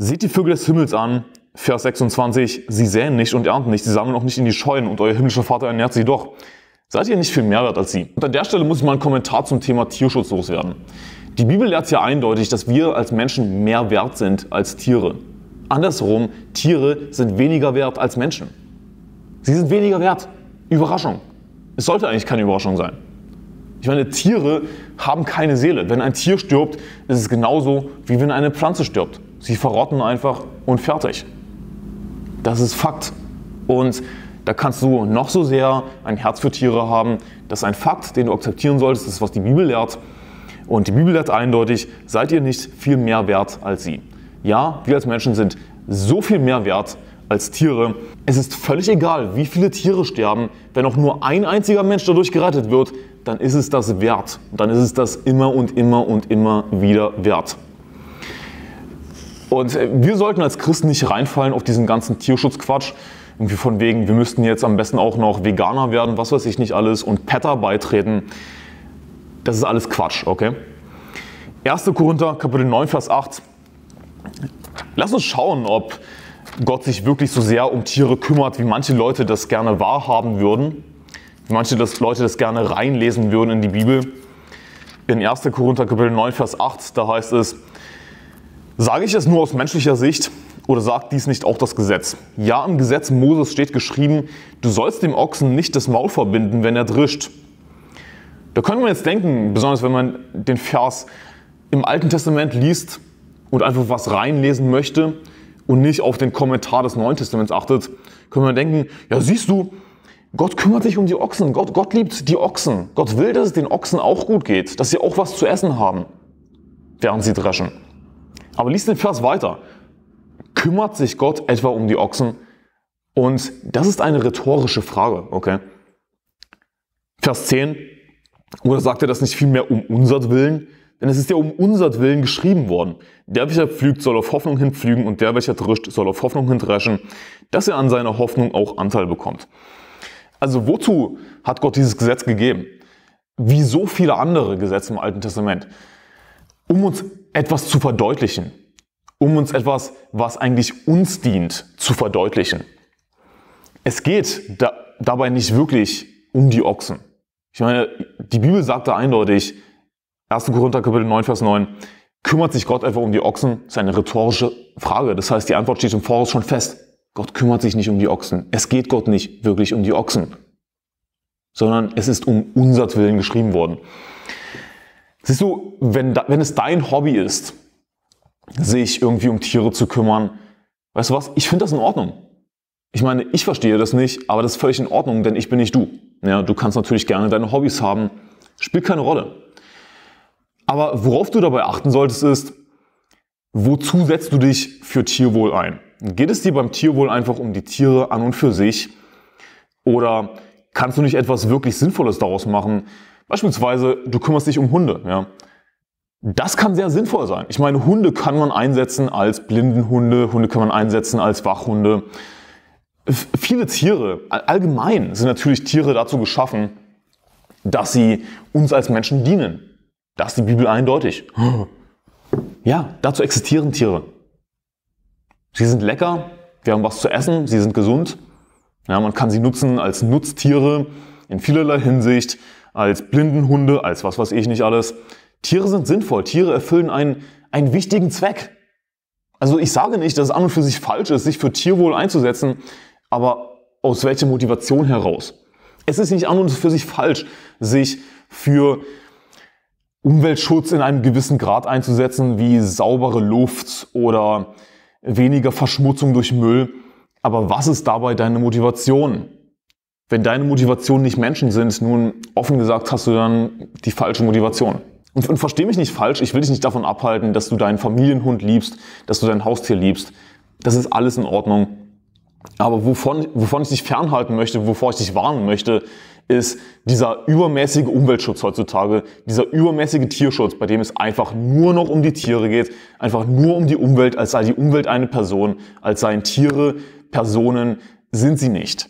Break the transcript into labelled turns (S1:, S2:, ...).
S1: Seht die Vögel des Himmels an, Vers 26, sie säen nicht und ernten nicht, sie sammeln auch nicht in die Scheunen und euer himmlischer Vater ernährt sie doch. Seid ihr nicht viel mehr wert als sie? Und an der Stelle muss ich mal einen Kommentar zum Thema Tierschutz loswerden. Die Bibel lehrt ja eindeutig, dass wir als Menschen mehr wert sind als Tiere. Andersherum, Tiere sind weniger wert als Menschen. Sie sind weniger wert. Überraschung. Es sollte eigentlich keine Überraschung sein. Ich meine, Tiere haben keine Seele. Wenn ein Tier stirbt, ist es genauso, wie wenn eine Pflanze stirbt. Sie verrotten einfach und fertig. Das ist Fakt. Und da kannst du noch so sehr ein Herz für Tiere haben. Das ist ein Fakt, den du akzeptieren solltest. Das ist, was die Bibel lehrt. Und die Bibel lehrt eindeutig, seid ihr nicht viel mehr wert als sie. Ja, wir als Menschen sind so viel mehr wert als Tiere. Es ist völlig egal, wie viele Tiere sterben. Wenn auch nur ein einziger Mensch dadurch gerettet wird, dann ist es das wert. Dann ist es das immer und immer und immer wieder wert. Und äh, wir sollten als Christen nicht reinfallen auf diesen ganzen Tierschutzquatsch. Irgendwie von wegen, wir müssten jetzt am besten auch noch Veganer werden, was weiß ich nicht alles, und Petter beitreten. Das ist alles Quatsch, okay? 1. Korinther, Kapitel 9, Vers 8. Lass uns schauen, ob Gott sich wirklich so sehr um Tiere kümmert, wie manche Leute das gerne wahrhaben würden, wie manche das, Leute das gerne reinlesen würden in die Bibel. In 1. Korinther, Kapitel 9, Vers 8, da heißt es, Sage ich es nur aus menschlicher Sicht oder sagt dies nicht auch das Gesetz? Ja, im Gesetz Moses steht geschrieben, du sollst dem Ochsen nicht das Maul verbinden, wenn er drischt. Da könnte man jetzt denken, besonders wenn man den Vers im Alten Testament liest und einfach was reinlesen möchte und nicht auf den Kommentar des Neuen Testaments achtet, könnte man denken, ja siehst du, Gott kümmert sich um die Ochsen, Gott, Gott liebt die Ochsen, Gott will, dass es den Ochsen auch gut geht, dass sie auch was zu essen haben, während sie dreschen. Aber liest den Vers weiter. Kümmert sich Gott etwa um die Ochsen? Und das ist eine rhetorische Frage, okay? Vers 10, oder sagt er das nicht vielmehr um unsert Willen? Denn es ist ja um unsert Willen geschrieben worden. Der, welcher pflügt, soll auf Hoffnung hinpflügen und der, welcher drischt, soll auf Hoffnung hindreschen, dass er an seiner Hoffnung auch Anteil bekommt. Also wozu hat Gott dieses Gesetz gegeben? Wie so viele andere Gesetze im Alten Testament um uns etwas zu verdeutlichen, um uns etwas, was eigentlich uns dient, zu verdeutlichen. Es geht da, dabei nicht wirklich um die Ochsen. Ich meine, die Bibel sagt da eindeutig, 1. Korinther Kapitel 9, Vers 9, kümmert sich Gott einfach um die Ochsen? Das ist eine rhetorische Frage. Das heißt, die Antwort steht im Voraus schon fest. Gott kümmert sich nicht um die Ochsen. Es geht Gott nicht wirklich um die Ochsen, sondern es ist um unser Willen geschrieben worden. Siehst du, wenn, da, wenn es dein Hobby ist, sich irgendwie um Tiere zu kümmern, weißt du was, ich finde das in Ordnung. Ich meine, ich verstehe das nicht, aber das ist völlig in Ordnung, denn ich bin nicht du. Ja, du kannst natürlich gerne deine Hobbys haben, spielt keine Rolle. Aber worauf du dabei achten solltest, ist, wozu setzt du dich für Tierwohl ein? Geht es dir beim Tierwohl einfach um die Tiere an und für sich? Oder kannst du nicht etwas wirklich Sinnvolles daraus machen? Beispielsweise, du kümmerst dich um Hunde. Ja. Das kann sehr sinnvoll sein. Ich meine, Hunde kann man einsetzen als Blindenhunde, Hunde kann man einsetzen als Wachhunde. Viele Tiere, allgemein sind natürlich Tiere dazu geschaffen, dass sie uns als Menschen dienen. Das ist die Bibel eindeutig. Ja, dazu existieren Tiere. Sie sind lecker, wir haben was zu essen, sie sind gesund. Ja, man kann sie nutzen als Nutztiere, in vielerlei Hinsicht, als Blindenhunde, als was weiß ich nicht alles. Tiere sind sinnvoll, Tiere erfüllen einen, einen wichtigen Zweck. Also ich sage nicht, dass es an und für sich falsch ist, sich für Tierwohl einzusetzen, aber aus welcher Motivation heraus? Es ist nicht an und für sich falsch, sich für Umweltschutz in einem gewissen Grad einzusetzen, wie saubere Luft oder weniger Verschmutzung durch Müll. Aber was ist dabei deine Motivation? Wenn deine Motivationen nicht Menschen sind, nun offen gesagt hast du dann die falsche Motivation. Und, und verstehe mich nicht falsch, ich will dich nicht davon abhalten, dass du deinen Familienhund liebst, dass du dein Haustier liebst. Das ist alles in Ordnung. Aber wovon, wovon ich dich fernhalten möchte, wovor ich dich warnen möchte, ist dieser übermäßige Umweltschutz heutzutage, dieser übermäßige Tierschutz, bei dem es einfach nur noch um die Tiere geht, einfach nur um die Umwelt, als sei die Umwelt eine Person, als seien Tiere Personen, sind sie nicht.